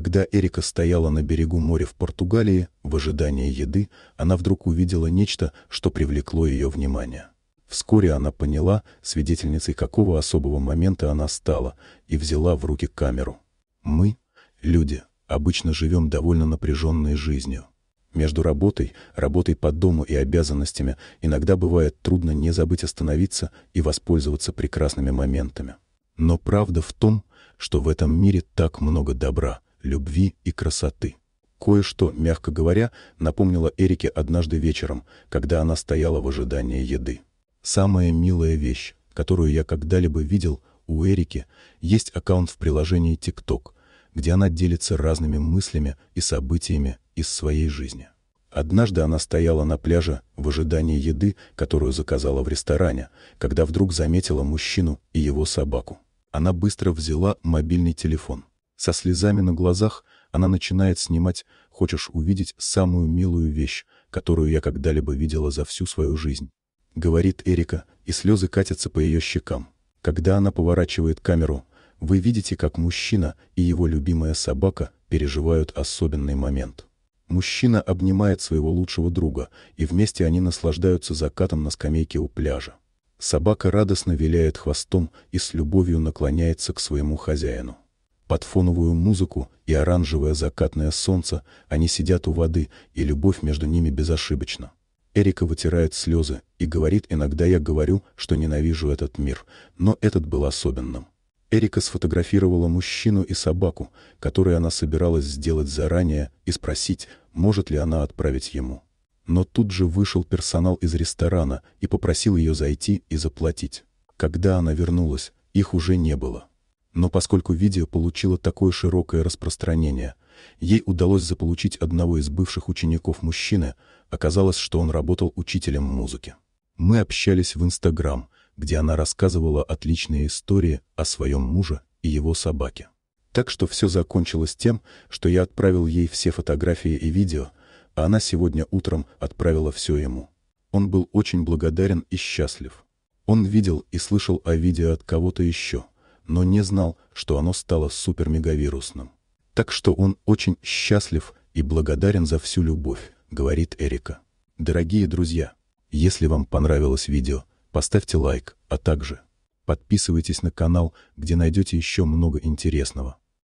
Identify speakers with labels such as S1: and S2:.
S1: Когда Эрика стояла на берегу моря в Португалии, в ожидании еды, она вдруг увидела нечто, что привлекло ее внимание. Вскоре она поняла, свидетельницей какого особого момента она стала, и взяла в руки камеру. Мы, люди, обычно живем довольно напряженной жизнью. Между работой, работой по дому и обязанностями иногда бывает трудно не забыть остановиться и воспользоваться прекрасными моментами. Но правда в том, что в этом мире так много добра, любви и красоты. Кое-что, мягко говоря, напомнило Эрике однажды вечером, когда она стояла в ожидании еды. «Самая милая вещь, которую я когда-либо видел у Эрики, есть аккаунт в приложении TikTok, где она делится разными мыслями и событиями из своей жизни. Однажды она стояла на пляже в ожидании еды, которую заказала в ресторане, когда вдруг заметила мужчину и его собаку. Она быстро взяла мобильный телефон со слезами на глазах она начинает снимать «Хочешь увидеть самую милую вещь, которую я когда-либо видела за всю свою жизнь», — говорит Эрика, и слезы катятся по ее щекам. Когда она поворачивает камеру, вы видите, как мужчина и его любимая собака переживают особенный момент. Мужчина обнимает своего лучшего друга, и вместе они наслаждаются закатом на скамейке у пляжа. Собака радостно виляет хвостом и с любовью наклоняется к своему хозяину. Под фоновую музыку и оранжевое закатное солнце они сидят у воды, и любовь между ними безошибочна. Эрика вытирает слезы и говорит, иногда я говорю, что ненавижу этот мир, но этот был особенным. Эрика сфотографировала мужчину и собаку, которые она собиралась сделать заранее, и спросить, может ли она отправить ему. Но тут же вышел персонал из ресторана и попросил ее зайти и заплатить. Когда она вернулась, их уже не было. Но поскольку видео получило такое широкое распространение, ей удалось заполучить одного из бывших учеников мужчины, оказалось, что он работал учителем музыки. Мы общались в Инстаграм, где она рассказывала отличные истории о своем муже и его собаке. Так что все закончилось тем, что я отправил ей все фотографии и видео, а она сегодня утром отправила все ему. Он был очень благодарен и счастлив. Он видел и слышал о видео от кого-то еще — но не знал, что оно стало супермегавирусным. Так что он очень счастлив и благодарен за всю любовь, говорит Эрика. Дорогие друзья, если вам понравилось видео, поставьте лайк, а также подписывайтесь на канал, где найдете еще много интересного.